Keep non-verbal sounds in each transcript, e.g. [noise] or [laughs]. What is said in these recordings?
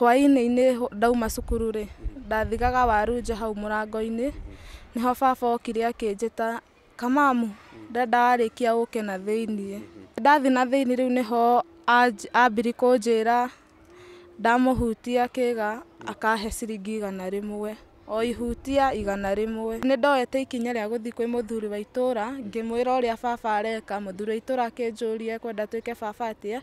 hwainä-inä ndauma cukuru rĩ ndathigaga waru nja hau mũrango-inĩ ho baba okire akĩnjĩta kamamu kia warĩkia ke na thĩiniĩ ndathi na u nä ho ambiri hutia kä ga akahe ciringi igana mwe o ihutia igana rĩmwe nĩ ndoete ikinya rĩa kwä må thuri wa å rä a baba areka thuri wa itũra akĩnjũria kwenda twĩke baba atĩa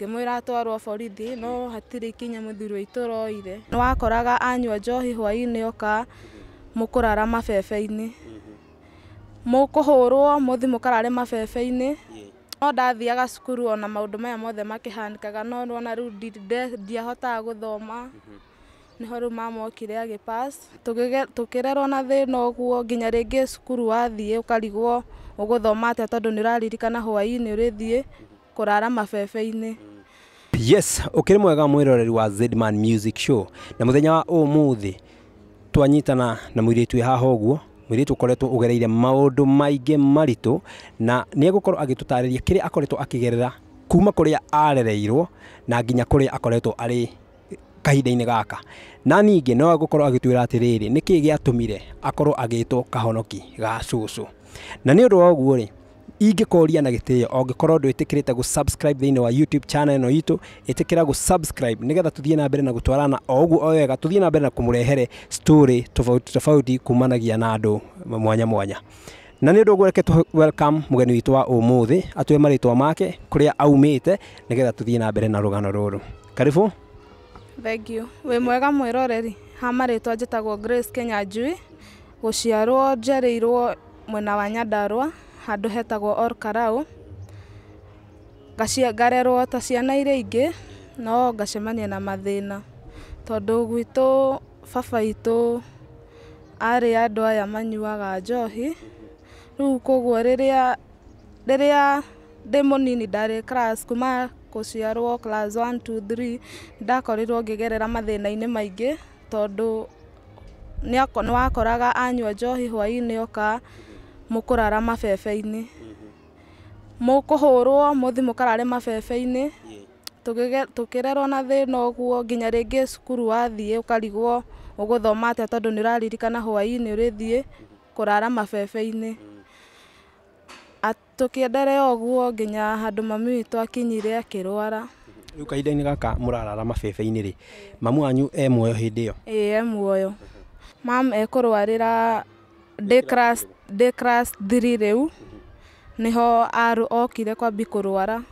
ngĩmwĩra atwarwo borithi no hatirĩ ikinya mũthuri wa itũra oire nĩ wakoraga anyua njohi oka mũkũrara mabebe-inĩ mm-hmm. mũkũhũrwo mũthi mũkarare mabebe-inĩ no ndathiaga cukuru ona maũndũ maya mothe makĩhanĩkaga no wona rĩu ndiahotaga gũthoma mm-hmm. nĩho rĩu mama okire agĩpass tũkĩrerwo na thĩna ũguo nginya rĩngĩ cukuru wathiĩ ũkarigwo ũgũthoma atĩa tondũ nĩ ũraririkana hwaĩ-inĩ ũrĩthiĩ mm-hmm. kũrara mabebe yes okay mwega mwiroreri wa Zedman Music Show na muthenya wa umuthi twanyitana na mwiritu e haha guo mwiritu ukoretwo ugereire maundu maige marito na niegukoro agitutariria kire akoretwo akigerera kuma kuria arereirwo na nginya kuria akoretwo ari kahinda-inĩ gaka na ningĩ no agũkorwo agĩtwĩra atĩrĩrĩ nĩ kĩĩ gĩatũmire akorwo agĩtwo kahonoki ga cũcũ na nĩ ũndũ wa ũguo rĩ ingĩkoria na gĩtĩo ongĩkorwo ndwĩtĩkĩrĩte gũ subscribe thĩinĩ wa youtube channel ĩno itũ ĩtĩkĩra gũ subscribe nĩgetha tũthiĩ na mbere na gũtwarana o ũguo o wega tũthiĩ na mbere na kũmũrehere story tofauti tofauti kumanagia na andũ mwanya mwanya na nĩ ũndũ ũguo reke welcome mũgeni witũ wa ũmũthĩ atwĩ marĩtwa make kũrĩa aumĩte nĩgetha tũthiĩ na mbere na rũgano rũrũ karibũ thengiũ wĩ mwega mwĩroreri ha marĩtwa njĩtagwo grace kenya njui gũciarwo njerĩirwo mwena wa nyandarua handũ hetagwo Ol Kalou, ngarerwo ta ciana iria ingĩ, no ngacemania na mathĩna, tondũ gwitũ baba witũ arĩ andũ aya manyuaga njohi, rĩu koguo rĩrĩa, rĩrĩa ndĩ mũnini ndarĩ class kuma gũciarwo class one, two, three, nĩndakorirwo ngĩgerera mathĩna-inĩ maingĩ, tondũ nĩwakoraga anyua njohi hwainĩ oka. mukurara mabebe-inä mukuhurwo muthi mukarare mabebe-inä tukirerwo na thina uguo nginya ringi cukuru wathie ukarigwo uguthoma atia tondu ni uraririkana hwaini urithie kurara mabebe-inä tukienderea uguo nginya handu mami witu akinyire akirwara riu kahinda-inä gaka må rarara mabebe-inä rä mamu wanyu e muoyo hä ndä ä yo ä e muoyo mam ekå rwarä ra ndĩ class three rĩu ho aru okire kwambi kũrwara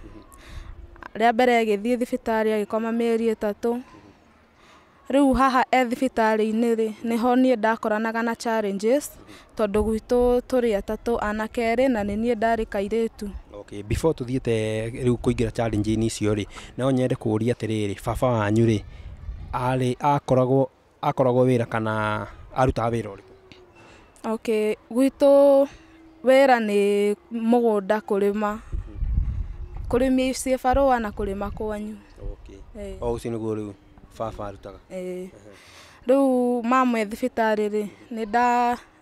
a mbere agĩthiĩ eri ä tatå rä u haha e -inä rä nä ho niä ndakoranaga na challenges tondũ gwitũ tũrĩ atatũ anake erĩ na nĩ niĩ ndarĩ tu okay. before tũthiĩte rĩu kũingĩra challenge-inĩ icio rĩ no nyende rä rä baba wanyu rä akoragwo wä ra kana arutaga wĩra ra gwitå wä ra nä må gå nda kå rma kå rä miaciä barå a na kå rä ma kwanyuåcirä u mamwethibitarä rä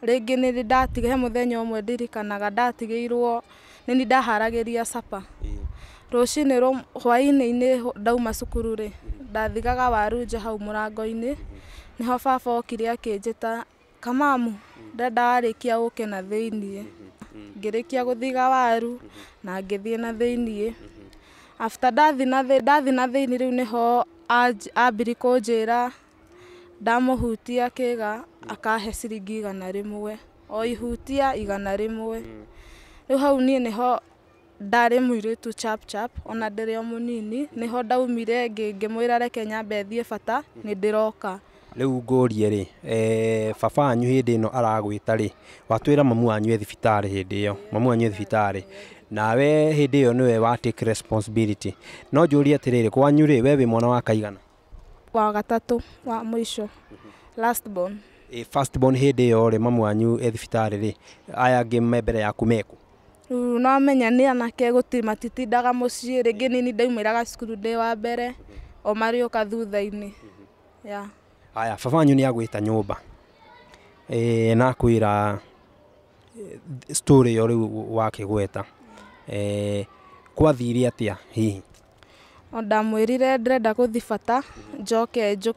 rä ngä nä ndatigehe må thenya å mwe ndirikanaga ndatigä irwo nä nindaharagä ria rå ci nä rw hwainä -inä ndauma cukururä mm-hmm. ndathigaga warunja hau må rangoinä mm-hmm. nä ho babaokire kä njä ta kamamu ndarĩkia gũke na thĩiniĩ ngĩrĩkia gũthiga waru na ngĩthiĩ na thĩiniĩ after ndathi na thĩiniĩ rĩu nĩho ambiri kũnjĩra ndamũhutia kĩga akahe ciringi igana rĩmwe o ihutia igana rĩmwe rĩu hau niĩ nĩho ndarĩ mũirĩtu chapchap ona ndĩrĩ o mũnini nĩho ndaumire ngĩmwĩra reke nyambe thiĩ bata nĩ ndĩroka rä u ngå rie rä eh, baba anyu hä ndä ä no aragwä tarä watwä ra mamuayuthiiarähä d yo mamuanyue thibitarä nawe hä ndä ä yo nä we w no njå ria atä rä rä kwanyu rä we wä mwana wa kaigana wagatatåwamå icohä ndä ä yo rä mamu anyu ethibitarä rä aya ngä membere yaku mekuaäaiindagaå cä äiiamä ragaudä wambere omaräå ka thutha-inä mm-hmm. aya babanyu nä agwä nyumba e, na kuira ra story yo rä u wakä gweta e, kwathire atä hihi ndamwä rire ndärenda gå thi njoke njå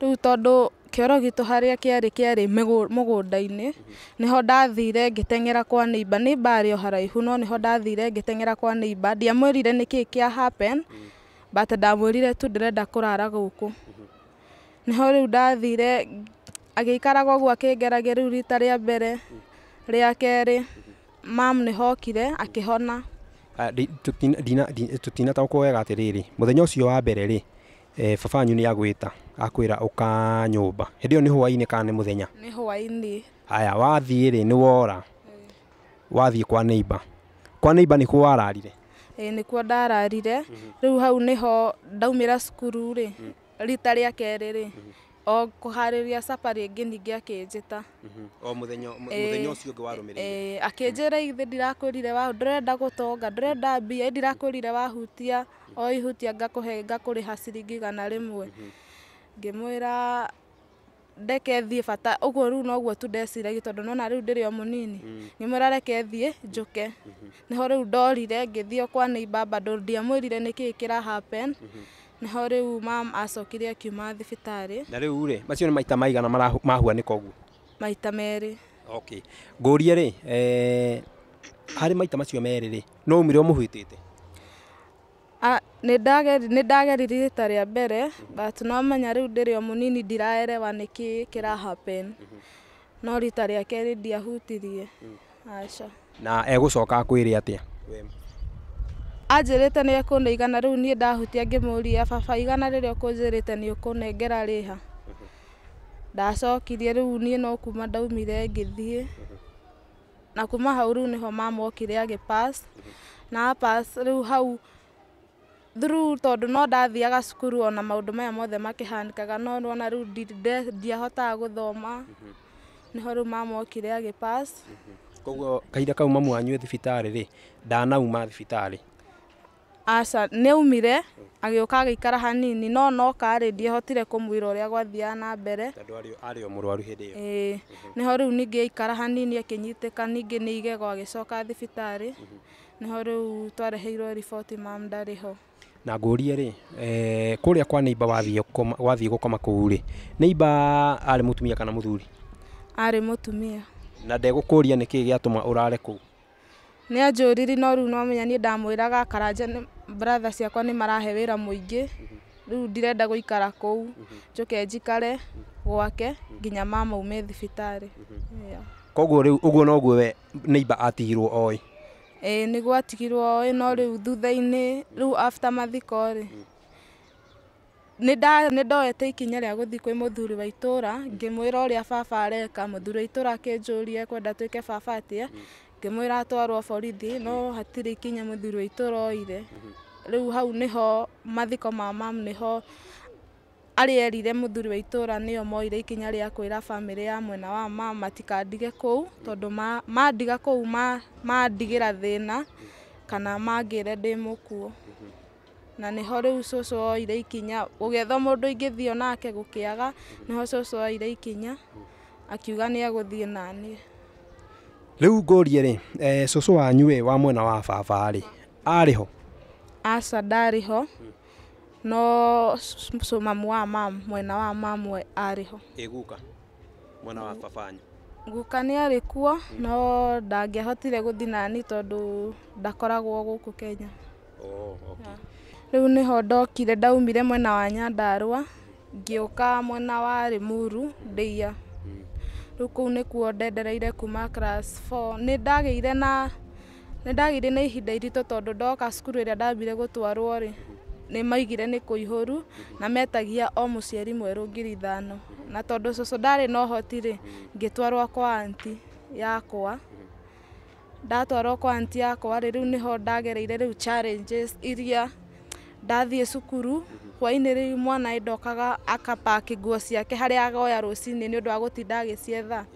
rä u tondå kioro gitu haria kiari kiari mugunda-ini niho ndathire ngiteng'era kwa neiba neiba ari o haraihu no niho ndathire ngiteng'era kwa neiba ndiamwirire niki kia happen but ndamwirire tu ndirenda kurara guku niho u ndathire akä ngeragia rä u rita a mbere rĩa kerĩ mam nĩho okire akĩhona ah, tũtinataũkwo wega atĩrĩrĩ mũthenya ũcio wa mbere eh, akwä ra å nĩ agwĩta akwĩra ũka nyũmba hĩndĩ ĩyo nĩ hwainĩ kana må thenya nĩ hwainĩ haya wathiä rä nä wora eh. wathiä kwa neighbor kwa nä kuo wararire eh, nä kuo ndararire mhm. u hau nĩho ndaumĩra cukuru rĩ mm rita rĩa kerĩ rĩ o kũharĩria capa rĩngĩ ningĩ akĩnjĩta mm-hmm. o mũthenya eh, mũthenya ũcio ũngĩ warũmĩrĩire eh, akĩnjĩra ithe ndirakwĩrire wa ndũrenda gũtonga ndũrenda mbia ĩ ndirakwĩrire wahutia o ihutia ngakũhe ngakũrĩha ciringi igana rĩmwe mm-hmm. ngĩmwĩra reke thiĩ bata ũguo rĩu noguo tu ndeciragia tondũ nona rĩu ndĩrĩ o mũnini mm. ngĩmwĩra reke thiĩ njũke mm-hmm. nĩho rĩu ndorire ngĩthiĩ o kwa neighbor bado ndiamwĩrire nĩkĩĩ kĩra happen niho rä mam acokire akiuma thibitarä na u rä macio nä maita maigana mahua nä koguo maita merä okay ngårie rä eh, harä maita macio merä rä no umire å må huä tä te nä ndagerire rita rä a mbere but no menya rä u ndä rä o må nini ndiraerewa nä kä kä ra no rita rä ake rä ndiahutirie mhm. aca na egå coka kwä rä atä a anjĩrĩte nĩ ekũne igana rĩu niĩ ndahutia ngĩmũria baba igana rĩrĩa ũkũnjĩrĩte nĩ ũkũnengera rĩha ndacokirie rĩu niĩ no kuma ndaumire ngĩthiĩ na kuma hau rĩu nĩho mamokire okire agĩpass na pass rĩu hau through tondũ no ndathiaga cukuru ona maũndũ maya mothe makĩhanĩkaga no ona rĩu ndiahotaga gũthoma nĩho rĩu mamokire okire koguo kahinda kau mamu wanyu thibitarĩ rĩ ndanauma thibitarĩ aca nä aumire agä å ikara hanini no noka rä ndiehotire kå mwä å rä a gwathiaga na mbere arä o må nä ho rä u ningä aikara hanini akä nyitä ka ningä nä igego agä coka thibitarä mhm. nä ho rä u twareheirwo riboti mam ndarä ho na ngå rie rä kå rä a kwa neiba wathiä gå koma kå u rä neiba arä må tumia kana må thuri arä må tumia na ndegå kå ria nä kä gä atå ma å rare kå u nä anjå riri no u no menya ndamwä raga karanja bratha ciakwa nä marahe wä ra må ingä mm-hmm. rä u ndirenda gå ikara kå u mm-hmm. njoke njikare mm-hmm. gwake nginya mama ume thibitarä koguo rä u å guo noguo we neiba atigirwo oä ä nä gwatigirwo oä no rä u thutha-inä rä u after mathiko rä mm. nä ndoete ikinya rä a gå thiä kwä må thuri wa itå ra mm. ngä mwä ra å rä a baba areka må thuri wa itå ra akä njå rie kwenda tuä ke baba ngimwira atwarwo borithi no hatirä kinya må thuri wa itåroire mhm. rä u hau ho mathiko ma mam nĩho arä erire må thuri wa itå ra nä o moire ikinya rä a kwä ra bamä ya mwena wa mam matikandige kå u tondå mandiga kå u mandigä ra thä na kana mangä re ndä må kuo na nä ho rä u cåcå oire ikinya gũgethwo må ndå ingä thiä nake gå kä aga nä ho cåcå oire ikinya mhm. akiuga nä egå thiä naniä riu ngorie ri eh, cucu wanyu ri wa mwena wa baba ri arĩ ho aca ndarĩ ho no mamu wa mam mwena wa mamwe arä ho ĩguka mwena wa babanyu guka nä arä kuo no ahotire gå thinani tondå ndakoragwo kå kenya oh, rĩu ho ndokire ndaumire mwena wa å ka mwena wa rĩmuru ndĩia rä u kå u nä kuo ndendereire kuma class nä ndagä ire na nä ndagä ire na ihinda iritå tondå ndoka cukuru ä rä a ndambire gå twarwo rä nä maigire nä kå ihåru na metagia o må ciari mwerå ngiri ithano na tondå cåcå ndarä na åhoti rä ngä twarwo kwanti yakwa ndatwarwo kwanti yakwa rä rä u nä ho ndagereire rä u iria ndathiä cukuru hwainä rä u mwana ä ndokaga akapaki nguo ciake harä agoya rå cinä nä å ndå wa gå tinda agä cietha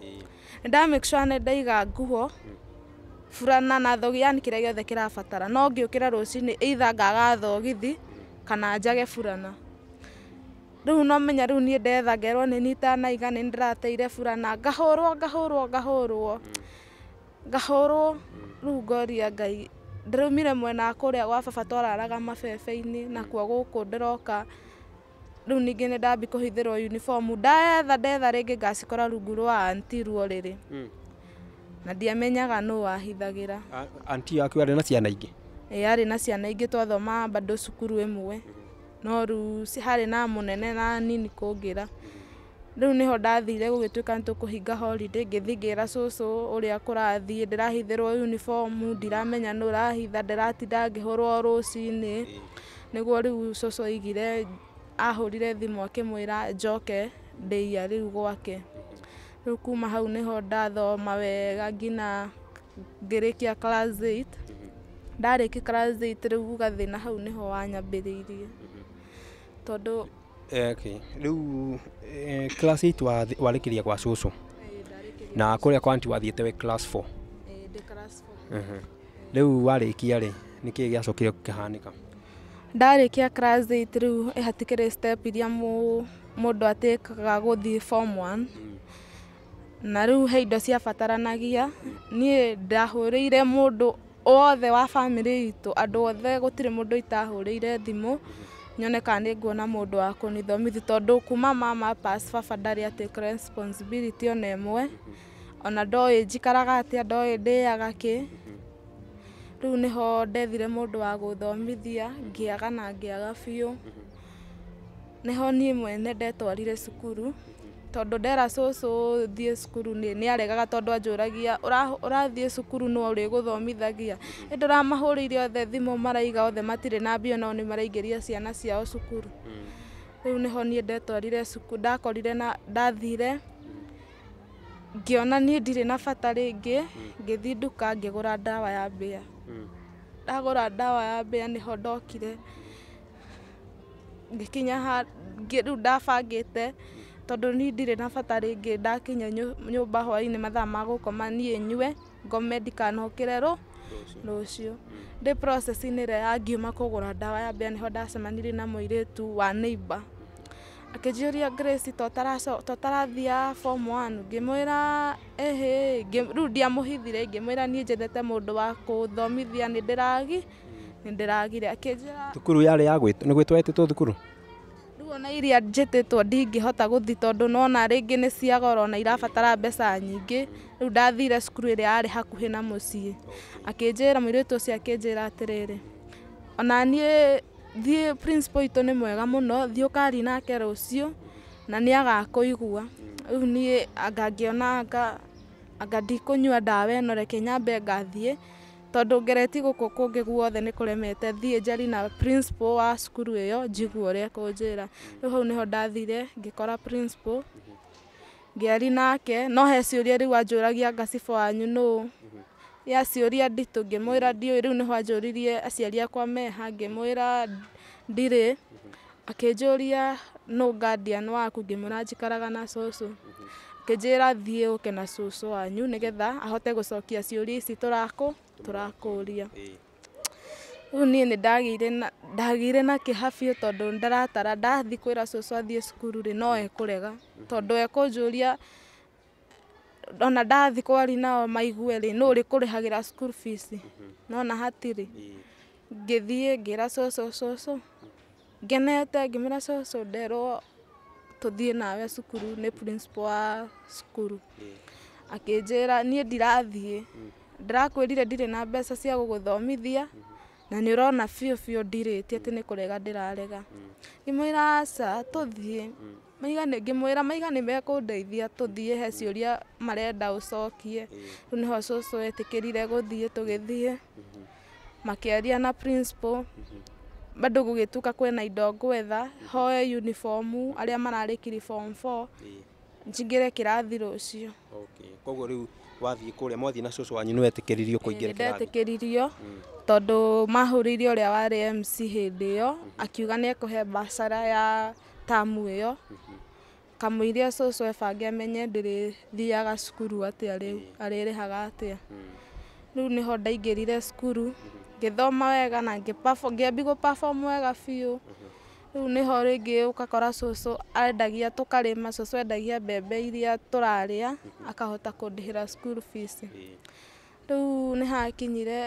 nä ndamä ndaiga nguo burana na thogi yani kä rä a othe kä rabatara no ngä å kä ra rå cinä itha ngaga thogithi kana njage burana rä u no menya rä u niä ndethagerwo nä nitanaiga nä ndä rateire burana ngahå rwo ngahå rwo ngahå rwo mm. ngahå rwo rä u ngoria ngai ndirumire mwena kũrĩa gwa baba twararaga mabebe-inĩ nakuo guku ndiroka rĩu ningi ni ndambi kuhithirwa uniform ndetha ndetha ringi ngacikora rungu rwa anti ruo riri hmm. na ndiamenyaga nũ wahithagira anti yaku ari na ciana ingi e ari na ciana ingi twathoma bado cukuru ĩmwe hmm. no rĩu hari na munene na nini kũngĩra riu niho ndathire gugituika nitukũhinga holiday ngithi ngira cucu uria kurathii ndirahithirwo uniform ndiramenya å rahitha ndiratinda ngihurwo rucini mm. niguo riu cucu aigire akä mwä ra njoke ndĩia u gwake mm. u kuma hau ho ndathoma wega nginya ngĩrĩkia class 8 mm-hmm. ndarĩkia class u gathä gathĩna hau rä wanyambĩrĩirie mm-hmm. tondũ Eh, okay. riu eh, class 8 warekirie kwa cucu na kuria kwanti wathiete we class 4 riu warikia kä hanä ka ndarä ndarikia class 8 riu ihatikire step iria ndå atä kaga form thiä hmm. na u he indo ciabataranagia niä ndahå rä ire må ndå wothe wa bamä rä itå andå othe gå tirä må ndå itahå rä ire thimå hmm. nyone kana nä nguona må ndå wa kå nithomithi tondå kuma mamababa ndarä atäona mwe ona ndoä njikaraga atä ndoä ndä aga kä rä u nä ho ndethire må ndå wa gå thomithia ngä aga na ngä aga biå nä ho niä mwene ndetwarire cukuru mm -hmm. tondå ndera cå cå thiä cukuru nä aregaga tondå anjå ragia å rathiä cukuru no rä gå thomithagia ä ndå ramahå rä ire othe thimå maraiga othe matirä na mbia nao nä maraingä ria ciana ciao cukuru hmm. rä u nä ho niä ndetwarire ndakorire na ndathire ngä ona niä ndirä na bata rä hmm. ngä ngä thi nduka ngä gå ra ndawa ya mbä a hmm. ndagå ra ndawa ya mbä a nä ho ndokire ngä kinya rä u ndabangä te mm. tondu ni ndirä na bata rĩngĩ ndakinya nyũmba hwainĩ mathaa ma gũkoma niĩ nyue ngome ndikanokĩre rũ rũcio mm. ndĩ processinĩ ĩrĩa yangiuma kũgũra ndawa ya mbere nĩho ndacemanirie na mũirĩtu wa neighbor akĩnjĩũria Grace tũtarathiaga form one ngĩmwĩra ĩhĩ rĩu ndiamũhithire ngĩmwĩra niĩ njendete mũndũ wa kũthomithia nĩ ndĩragi mm. nĩ ndĩragire akĩnjĩra thukuru yarĩ ya nĩ gwĩtwa etĩtwo thukuru koguo na iria njĩtĩtwo ndingĩhota guthi tondu nona rĩngĩ nĩ cia ciagoro na irabatara mbeca nyingi rĩu ndathire cukuru ĩrĩa ari hakuhĩ na mũciĩ akĩnjĩra mũirĩtu ũcio akĩnjĩra atĩrĩrĩ ona nie thiĩ principal ito ni mwega mũno thiĩ ũkari nake rũciũ na ni agakũigua rĩu niĩ anga ngĩona anga anga ndikũnyua ndawa ĩno reke nyambe ngathie tondå ngereti gå kå kå ngä guothe nä kå remete thiä njari na principal wa cukuru ä yo njiguo å rä a kå njä ra rä u hau nä ho ndathire ngä kora principal ngä ari nake no he ciå ria rä u anjå ragia ngacibå wanyu nå ya ciå ria nditå ngä mwä ra ndiå rä u nä ho anjå ririe aciari akwa meha ngä mwä ra ndirä akä njå ria no guardian waku ngä mwä ra njikaraga na cåcå akä njä ra thiä å ke na cåcå wanyu nä getha ahote gå cokia ciå ria ici tå rakå turakũria rĩu niĩ nĩ ndagĩire na kä biũ tondå ndaratara kwä ra cũcũ athiä cukuru rä no ekũrega mhm. njå ria ona ndathi kwari nao maigue rĩ nũũ ũrĩkũrĩhagĩra school fees mhm. nĩwona hatirĩ ngĩthiĩ ngĩra cũcũ cũcũ ngenete ngĩmwĩra cũcũ nderwo thiä nawe cukuru nĩ principal wa cukuru ra niä ndirathiä mm ndĩrakwĩrire ndirĩ na mbeca cia gũgũthomithia na nĩ ũrona biũ biũ ndirĩtie atĩ nĩ kũrega ndĩrarega ngĩmwĩra aca tũthiĩ maiga ngĩmwĩra maiga nĩ mekũndeithia tũthiĩ he ciũria marenda ũcokie rĩu nĩho cũcũ etĩkĩrire gũthiĩ tũgĩthiĩ makĩaria na principal bado gũgĩtuka kwĩna indo ngwetha hoe yunibomu arĩa mararĩkirie form four njingĩre kĩrathi rũciũ koguo wathii kuria mwathii na cucu wanyu tondå kũingĩra kĩrathi ndetĩkĩririo mm. tondũ mahũrĩire ũrĩa warĩ MC hĩndĩ ĩyo akiuga nĩ ekũhe mbacara ya tamu ĩyo mm-hmm. kamũiria cucu ebange amenye ndĩrĩthiaga cukuru atĩa rĩu mm. arĩrĩhaga atĩa mm. rĩu nĩho ndaingĩrire cukuru mm-hmm. ngĩthoma wega na ngĩambia gũperform wega biũ mm-hmm. rĩu nĩho rĩngĩ ũgakora cũcũ endagia tũkarĩma cũcũ endagia mbembe iria tũrarĩa akahota kũndĩhĩra school fees rĩu nĩ hakinyire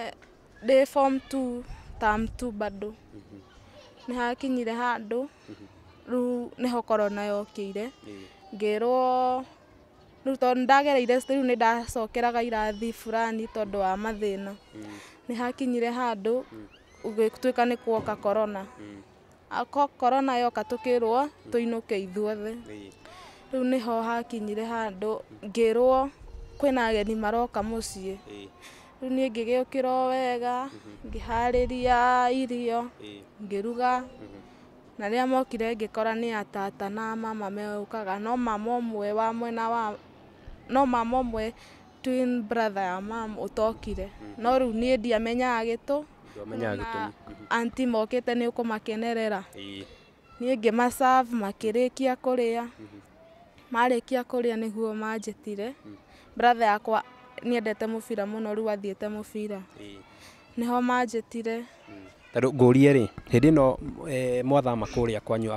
ndĩ form two term two bado mhm. nĩ hakinyire handũ mhm. rĩu nĩho corona yokĩire ngĩrwo rĩu tondũ ndagereire rĩu nĩ ndacokeraga irathi fulani tondũ wa mathĩna nĩ hakinyire handũ gũgĩtuĩka nĩ kuoka corona korona yoka tukirwo tuinuke ithuothe riu niho hakinyire handu ngirwo kwina ageni maroka mucii riu nie ngigiukira wega ngiharirya irio ngiruga na ria mokire ngikora ni atata na mama meukaga no mama umwe wa mwena wa no mama umwe twin brother ya mama utokire no riu nie ndiamenyaga gitu na anti mokite ni makenerera ni ngä ma makä rä kia kå rä mhm. a marä kia kå rä a nä guo mhm. yakwa nä endete må bira må no rä u athiä te må bira nä ho manjä tire mhm. tondå ngå rie rä hä ndä ä no e, mwathama kå rä a kwanyu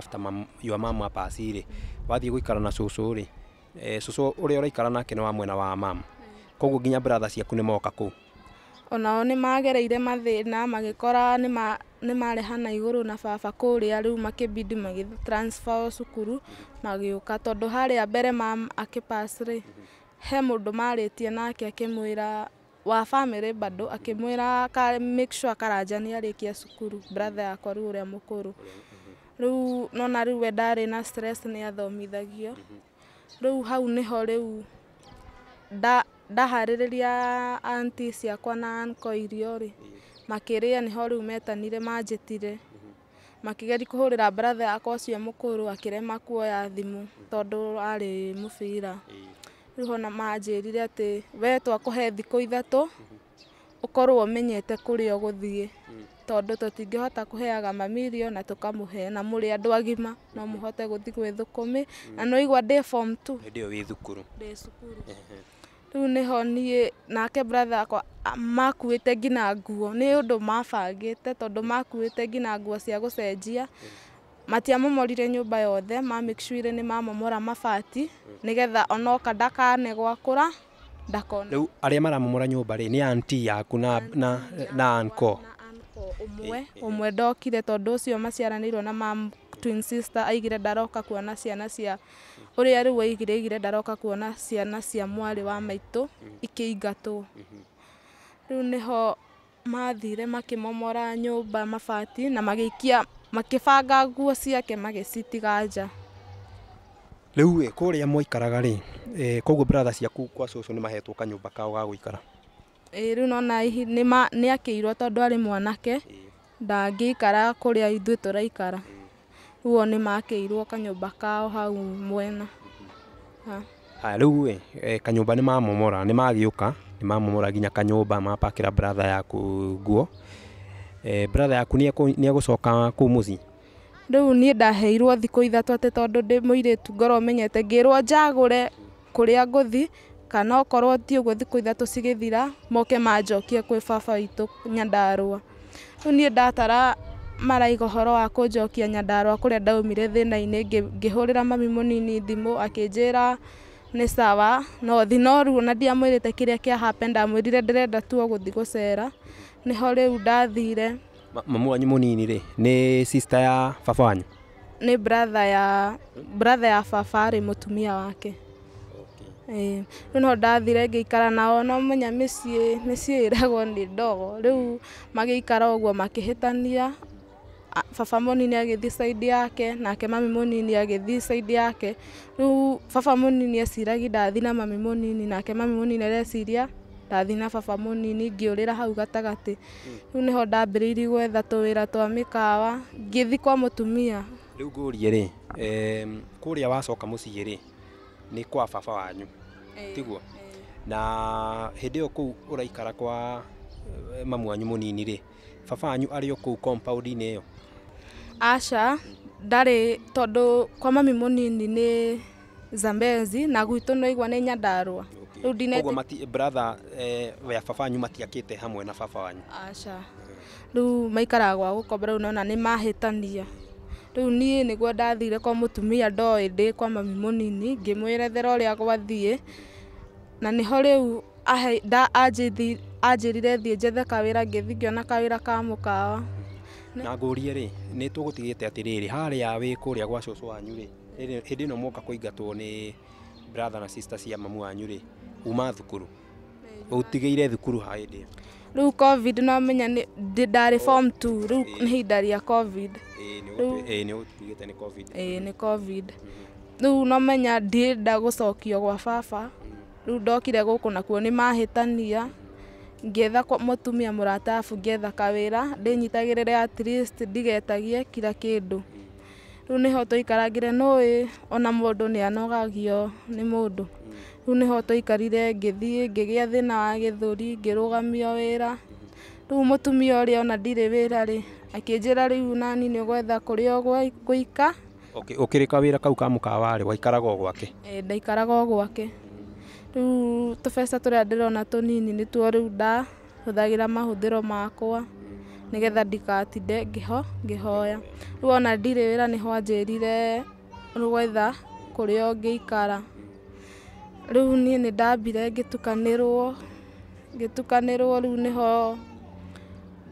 yua mamwa paci rä wathiä gå ikara na susu rä e, cåcå å rä a å raikara nake ni wa mwena wa mama koguo ginya brother ciaku nä moka kå u onao nĩ magereire mathĩna magĩkora nĩ mareha na igũrũ na baba kũrĩa rĩu makĩbindi magĩ transfer cukuru magĩũka tondũ harĩa mbere mum akĩpass rĩ he mũndũ marĩtie nake akĩmwĩra wa bamĩrĩ bado akĩmwĩra make sure Karanja nĩ arĩkia cukuru brother yakwa rĩu ũrĩa mũkũrũ rĩu nona rĩu we ndarĩ na stress nĩ athomithagio rĩu hau nĩho rĩu ndaharĩrĩria anti ciakwa na anko irio rĩ makĩrĩa nĩho rĩu metanire manjĩtire makĩgeri kũhũrĩra brathe yakwa ũcio mũkũrũ akĩrema kuoya thimũ tondũ arĩ mũbira rĩu hona manjĩrire atĩ we twakũhe thikũ ithatũ ũkorwo ũmenyete kũrĩa ũgũthiĩ tondũ tũtingĩhota kũheaga mamirio na tũkamũhe na mũrĩ andũ agima no mũhote gũthiĩ gwĩ thũkũmĩ na waigua ndĩ form two ndĩ cukuru Rĩu nĩho niĩ nake brother wakwa ah, makuĩte nginya nguo, nĩ ũndũ mabangĩte tondũ makuĩte nginya nguo cia gũcenjia, matiamomorire nyũmba yothe ma make sure nĩmamomora mabati, nĩgetha onoka ndakane gwakũra, ndakone. Rĩu arĩa maramomora nyũmba-rĩ, nĩ aunty yaku na na na uncle? ũmwe, ũmwe ndokire tondũ ũcio maciaranĩirwo na mamu twin sister aigire ndaroka kuona ciana cia uria riu aigire igire ndaroka kuona ciana cia mwari wa maitu mhm. ikiingatwo mhm. riu niho mathire makimomora nyumba mabati na magikia makibanga nguo ciake magicitiga nja riu e eh, kuria mwaikaraga ri e, eh, kogu brother ciaku kwa soso ni mahetwo kanyumba kao ga guikara ä rä u nona nä akä irwo tondå arä mwanake ndangä ikara kå rä a ithuä tå raikara ũguo nĩ makĩirwo kanyũmba kao hau mwena haya rĩu ĩ eh, kanyũmba nä mamomora å ka nä mamomora nginya mapakä ra bratha yaku nguo eh, bratha yaku nĩ egũcoka kũu mũciĩ rĩu niĩ ndaheirwo thikũ ithatũ atĩ tondũ ndĩ tu ngoro menyete rä a ngå thi kana okorwo ti ũguo thikũ cigä thira moke manjokie kwä baba witũ rä u niä ndatara maraiga horo wa kũnjokia Nyandarua kũrĩa ndaumire thĩna-inĩ ngĩhũrĩra mami mũnini thimũ akĩnjĩra nĩ sawa no thinaũru ona ndiamwĩrĩte kĩrĩa kĩa happen ndamwĩrire ndĩrenda tu o gũthiĩ gũcera nĩho rĩu ndathire mamu wanyu mũnini rĩ ni sister ya baba wanyu ni brother ya brother ya baba arĩ mũtumia wake ĩĩ rĩu no ndathire ngĩikara nao no menya mĩciĩ mĩciĩ ĩragwo nĩ ndogo rĩu magĩikara ũguo makĩhĩtania baba munini agithii side yake nake mami munini agithii side yake riu baba munini eciragia ndathi na mami munini nake mami munini areciria ndathi na baba munini ngiurira hau gatagati hmm. riu niho ndambiriirie gwetha tuwira twa mikawa ngithi kwa mutumia riu ngurie ri kuria wacoka mucii ri ni kwa baba wanyu tiguo na hindi iyo kuu uraikara kwa mamu wanyu munini ri baba wanyu ari o kuu compound-inä ä yo aca ndarä tondå kwa mami nini nä zambezi na gwitũ naigua nĩ nyandarua rĩu ndinetĩguo mati brother eh, ya baba wanyu matiakĩte hamwe na baba wanyu aca rĩu maikaraga gwa gũkomba rĩu nona nĩ mahĩtania rĩu niĩ nĩguo ndathire kwa mũtumia ndoĩ ndĩ kwa mami mũnini ngĩmwĩrethera ũrĩa gwathiĩ na nĩho rĩu anjĩrire thiĩ njethe kawĩra ona kawä ra ka kawa na ngũrie rä nĩ tũgũtigĩte atĩrĩrĩ harĩa wĩ kũrĩa gwa cũcũ wanyu ndä ä no moka kũingatwo nĩ brother na sister cia mamu wanyu rä uma thukuru ũtigĩire thukuru ha hĩndĩ rĩu covid no menya ndarĩ oh. form 2 rä u nä rĩa covid nĩũtigĩte nĩ covid ĩĩ nĩ covid mhm. u no menya gå cokio gwa baba mm. u ndokire kå nakuo nĩ mahĩtania ngietha mutumia murata afu ngetha kawira ndinyitagirire at least ndigetagie kila kindu riu niho twikaragire nui ona mundu anogagio ni mundu riu niho twaikarire ngithii ngigia thina wa githuri ngirugamio wira riu mutumia uria ona ndiri wira ri akinjira riu nani ni gwetha kuria ugwe guika ukirika wira kau ka ri waikaraga gwake ndaikaraga gwake riu tubeca turia ndirona tunini nituo riu ndahuthagira mahuthiro makwa nigetha ndikatinde ngiho ngihoya riu ona ndiri wira niho anjirire gwetha kuria ungiikara riu nie nindambire ngitukanirwo ngitukanirwo riu niho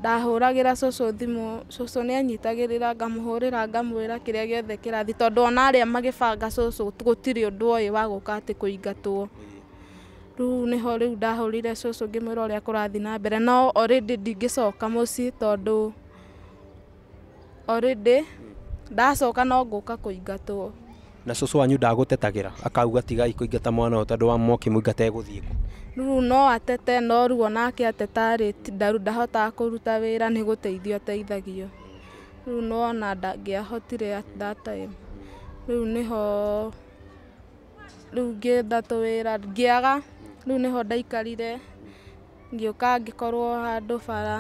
ndahuragira cucu thimu cucu nianyitagirira ngamuhurira ngamwira kiria giothe kirathi tondu ona aria magibanga cucu gutiri undu uyu wa guka ati kuingatwo riu niho riu ndahurire cucu ngimwira uria kurathi na mbere no already ndingicoka mucii tondu already ndacoka no nguka kuingatwo na cucu wanyu ndagutetagira akauga tigai kuingata mwana tondu wa mwoki muingata eguthii ku riu no atete no riu onake atetari ndaru ndahotaga kuruta wira ni guteithio ateithagio riu no ona ndangiahotire at that time riu niho riu ngithatå wä ra ngäaga rĩu nĩho ndaikarire ngĩũka ngĩkorwo handũ bara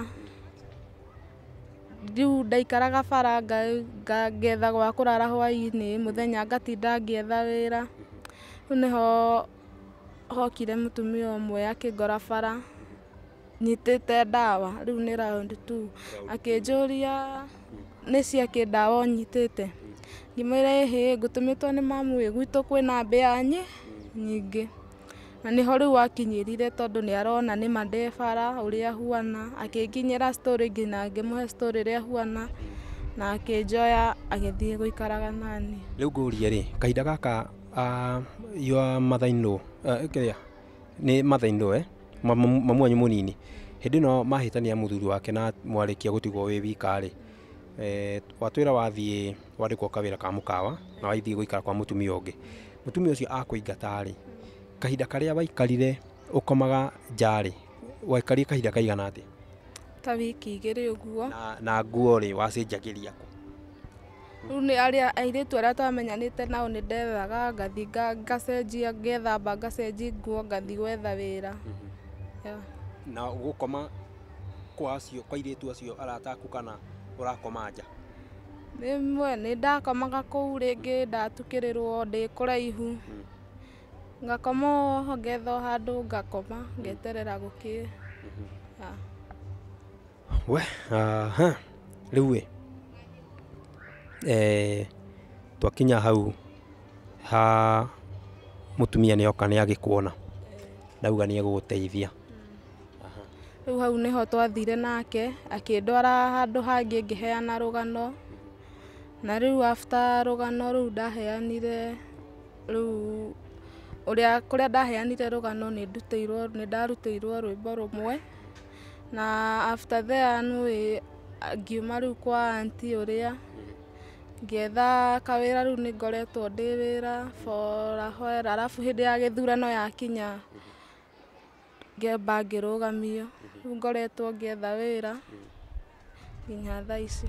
rĩu ndaikaraga bara ngetha gwa kũrara hwaĩ-inĩ mũthenya ngatinda ngĩetha wĩra rĩu nĩho hokire mũtumia ũmwe akĩngora bara nyitĩte ndawa rĩu nĩ round two akĩnjũria nĩ ciakä ndawa ũnyitĩte ngĩmwĩra ĩhĩ ngũtũmĩtwo nĩ mamu ĩ gwitũ kwĩna mbĩyanyi nyingĩ na niho riu akinyirire tondu ni arona ni ma nde bara uria huana akinginyira story ngina ngimuhe story uria huana na akinjoya agithie guikaraga nani riu nguria ri kahinda gaka uh, your mother in law uh, eh, kiria ni mother in law eh mamu wanyu munini hindi no mahitania muthuri wake na mwarikia gutigwo wi wika ri eh, watwira wathie warikwo kawira ka mukawa na waithie guikara kwa mutumia ungi mutumia ucio akuingata ri kahinda a waikarire komaga njarä waikarire kahinda kaigana atä ta wiki rä å na, na nguo ri wacinjagiria kũ rĩu nĩ arĩa airĩtu arĩa twamenyanĩte nao nĩ ndethaga ngathi ngacenjia ngethamba ngacenjia nguo ngathi gwetha wĩra mm-hmm. na gũkoma kwa acio kwa airĩtu acio arata aku kana ũrakoma nja rĩmwe nĩ ndakomaga kũu rĩngĩ ndatukĩrĩrwo ndĩ kũraihu mm. ngakoma oho ngetha handũ ngakoma ngeterera gũkĩe we rĩu uh, ĩ e, twakinya hau ha mũtumia nĩ oka nĩ agĩkuona nauga nĩ egũgũteithia mm. rĩu hau nĩho twathire nake akĩndwara handũ hangĩ ngĩheana rũgano na rĩu after rũgano rĩu ndaheanire rĩu uria kuria ndaheanire rugano ni ndutĩirwo ni ndarutĩirwo rwimbo rumwe na after there nui ngiuma riu kwa anti uria ngietha kawira riu ni ngoretwo ndi wira for a while arabu hindi ya githurano yakinya gamio ngirũgamio riu ngoretwo ngietha wira nginya thaa ici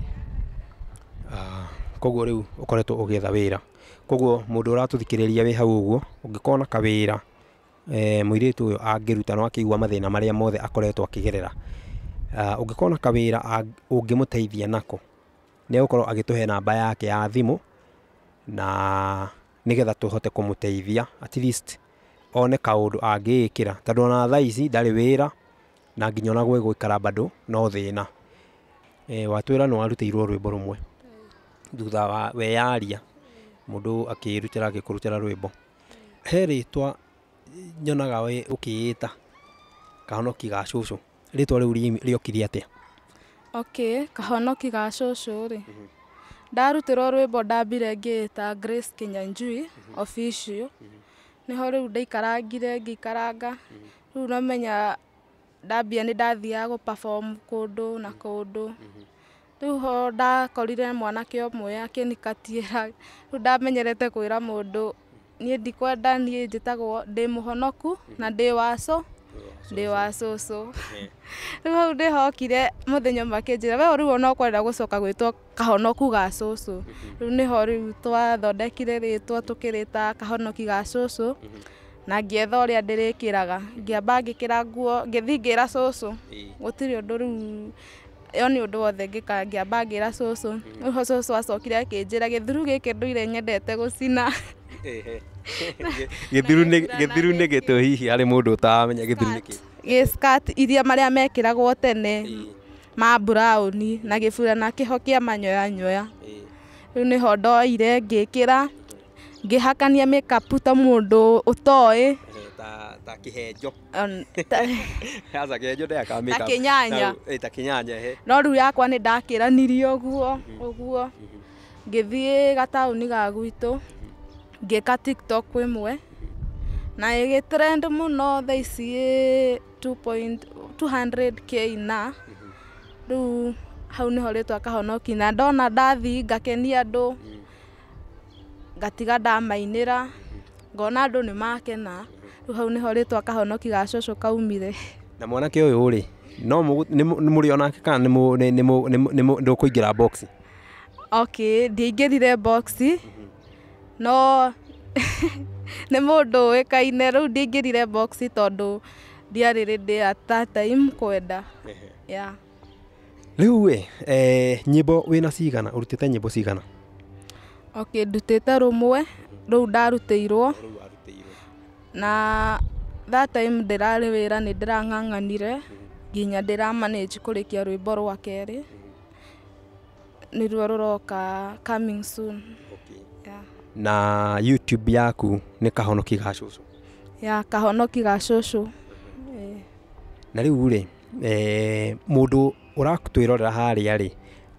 ah, koguo riu ukoretwo ugietha wira koguo mundu uratuthikiria wi hau uguo ungikona kawira e, muiritu uyu angiruta no akiigua mathina maria mothe akoretwo akigerera ungikona uh, kawira ungimuteithia nako ni agukorwo agituhe namba yake ya thimu na nigetha tuhote kumuteithia at least one kaundu angiikira tondu ona thaa ici wira na nginya ona gwĩgũikara bado no thina e, watwira nĩ warutĩirwo rwĩmbo rũmwe thutha wa weyaria mudu akirutira agikurutira rwimbo he twa nyonaga we ukiita kahonoki ga cucu ritwa riu riokire atia okay kahonoki ga cucu ri mhm. ndarutirwo rwimbo ndambire ngiita grace kinyanjui mhm. official mhm. niho riu ndaikarangire ngiikaranga riu nomenya ndambia ni ndathiaga gu perform kundu na kundu rä u ho ndakorire mwanake å mwe akä nikatie ra rä u ndamenyerete kwä ra må ndå niä ndikwenda niä njä tagwo ndä må honoku na ndä wacå ndä wa cå cå rä u hau ndä hokire må thenya makä njä ra we rä u ona kwenda gå coka gwä two kahonoku ga cå cå mhm. rä u nä ho rä u twathondekire rä two tå kä rä ta kahonoki ga cå cå mhm. na ngä etha å rä a ndä rä kä raga ngä amba ngä kä ra nguo ngä thi ngä ra cå cå gå tirä å ndå rä u ĩyo nĩ ũndũ wothe ngĩka ngĩamba ngĩra cũcũ rĩu mm. cũcũ acokire akĩnjĩra gĩthuru gĩkĩ ndũire nyendete gũcina [laughs] gĩthiru nĩ gĩtũ hihi harĩ mũndũ ũtaramenya gĩthiru nĩ gĩskat iria marĩa mekĩragwo tene ma brown na gĩbura na kĩho kĩa manyoya nyoya rĩu nĩho ndoire ngĩkĩra ngĩhakania makeup ta mũndũ ũtoĩ ta kihenjo yaza kihenjo ndeyaka make up ta kinyanya [laughs] ta kinyanya he no riu yakwa ni ndakiranirie uguo uguo mm-hmm. mm-hmm. ngithii gatauni ga gwitu mm-hmm. ngika tiktok mwe na trend igitrend no thaa ici 200k na riu hau niho ritwa kahonoki na ndona ndathi ngakenia andu ngatiga ndamainira ngona andu ni makena hau niho ritwa kahonoki ga cũcũ kaumire na mwanake ũyũ rĩ no mũrĩ onake kana ndũkũingĩra box okay ndiaingĩrire box no [laughs] nĩ mũndũ ũĩkaine rĩu ndingĩrire box tondũ ndiarĩ rĩndĩ at that time kwenda yeah. rĩu we eh, nyĩmbo wĩna cigana ũrutĩte nyĩmbo cigana okay ndutĩte rũmwe ru ndarutĩirwo na that time ndirarä wä ra nä ndä rang'ang'anire nginya ndä ramanänji kå rä kia rwä mbo rwa kerä nä ruo rå roka coming soon okay. yeah. na youtube yaku nä kahonoki ga cåcå ya kahonoki ga eh. na rä u rä eh, må ndå å ratwä rorera harä a rä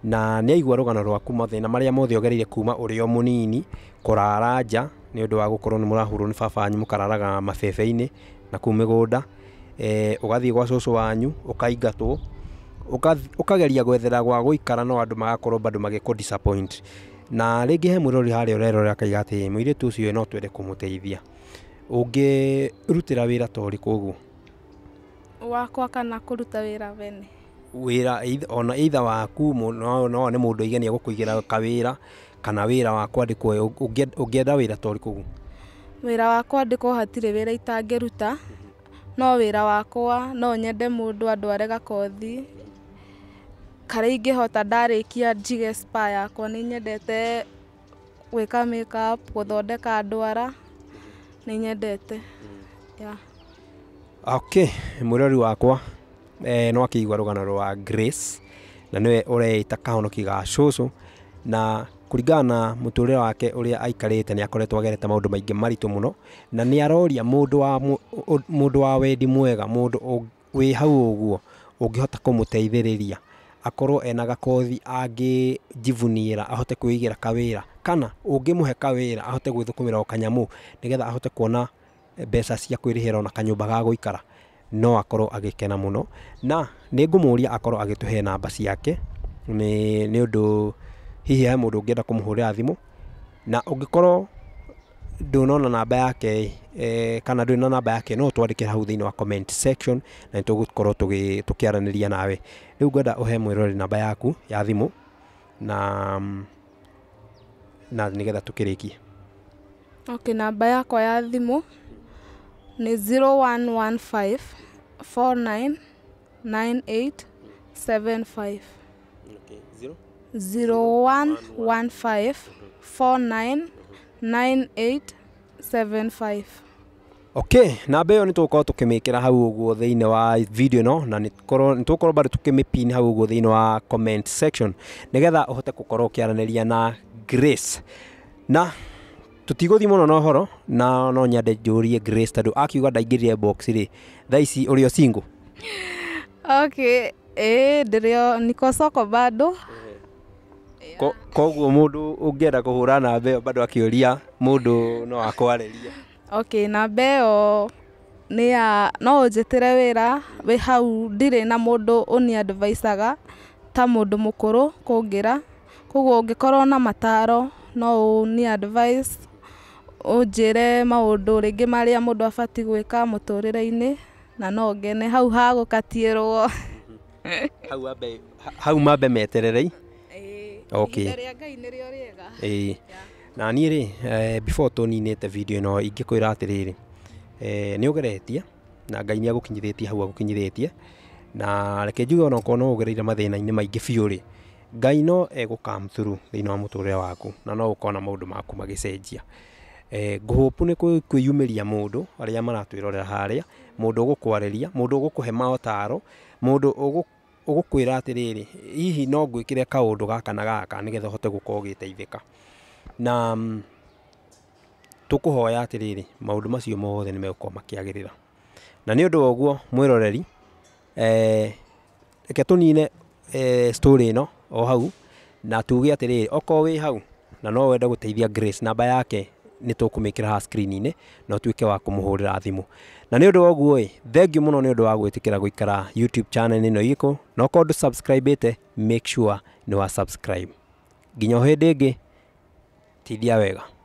na nä aigua rå gano rwaku mathä na marä a mothe gereire kuma å rä a må nini kå raranja nä å ndå wa gå korwo nä må rahå nä baba wanyu må kararaga mabebe-inä na kuu mä gå nda å e, gathiä gwa cåcå wanyu å kaingatwo å kageria gwethera gwa gå ikara no andå magakorwo bado magä na rä ngä he mwä rori harä a å rerorera kaiga atä må irä tu å cio no twende kå må teithia å ngä rutä ra wä ra torä kå guo wakwa kana kå ruta wä ra wene wä ra ona itha waku no nä må ndå aigenia gå kå igä ra kawä ra kana wira wa kwandikwo ungienda wira ta kugu wira wa kwandĩkwo hatire wira itangeruta no wĩra wakwa no nyende mũndũ andware gakothi karĩa ingĩhota ndarĩkia jige spa yakwa ni nyendete gwĩka makeup gũthondeka ndwara ni nyendete yeah. okay murori wakwa eh, no akĩigua rũgano rwa grace na nĩwe ũreĩta kahonoki ga cũcũ na kuringana na muturire wake uria aikarite ni akoretwo agerete maundu maingi maritu muno na ni aroria mundu wa mundu wa wendi mwega mundu wi hau uguo ungihota kumuteithiriria akorwo ena gakothi angijivunira ahote kwigira kawira kana ungimuhe kawira ahote gwithukumira o kanyamu nigetha ahote kuona mbeca cia kwirihira ona kanyumba ga guikara no akorwo agikena muno na ni ngumuria akorwo agituhe namba ciake ni undu hihi he mundu ungienda kumuhurira thimu na ungikorwo ndunona namba yake e, kana kana na namba yake no twandikire hau thiini wa comment section na nitugukorwo tukiaraniria nawe riu ngwenda uhe mwirori namba yaku ya thimu na na nigetha tukirikie okay namba yakwa ya thimu ni 0115 49 98 75 0115 okay na mbeyo nä tå korwo tå kä mä kä ra hau å guo thä inä wa video no na nä tå korwo mbarä tå kä mä pin hau å guo thä wa comment section nä getha å hote gå korwo å kä aranä na grace na tå tigå thi må no na horo na no nyende njå grace tondå akiuga ndaingä rire box rä thaa ici å rä o cingå [laughs] okay ndä rä niko soko bado mm -hmm. koguo mundu ungienda kuhura na mbe bado akiuria mundu no akwareria okay na mbe o ni ya no njetere wira we hau ndire na mundu uni advisaga ta mundu mukuru kungira koguo ungikorwo na mataro no ni advice unjire maundu ringi maria mundu afati gwika muturire-ini na no ngene hau ha gukatirwo hau mabe meterere okay ä [laughs] na niä rä eh, before tå ninä te video ä no ingä kwä ra atä rä eh, rä nä å geretie na ngai nä agå kinyä tie hau agå kinyä rä tie na reke njuge ona korwo no å gereire mathä-na-inä maingä biå rä ngai no egå come through thä wa må tå rä re waku na no å maudu maå ndå maku magäcenjia eh, ngåhåpu nä kwä yumä ria må ndå arä a maratwä rorera harä a må ndå å gå kwarä ria må ndå å gå kå he maotaro må ndå å gå ugukwira atiriri hihi no ngwikire kaundu gaka na gaka nigetha hote gukorwo ugiteithika na mm, tukuhoya atiriri maundu macio mothe meko makiagirira na ni undu woguo mwiroreri eh reke tunine eh story no o hau na tuge atiriri okorwo wi hau na no wenda guteithia grace namba yake nä tå kå mä kä ra na tuike wa kumuhurira må na ni å ndå woguo ä thengiå muno ni nä wa gwitikira guikara youtube channel ä no igä na ko ndå subscribe te make sure ni wa subscribe ginyo hedege tidia wega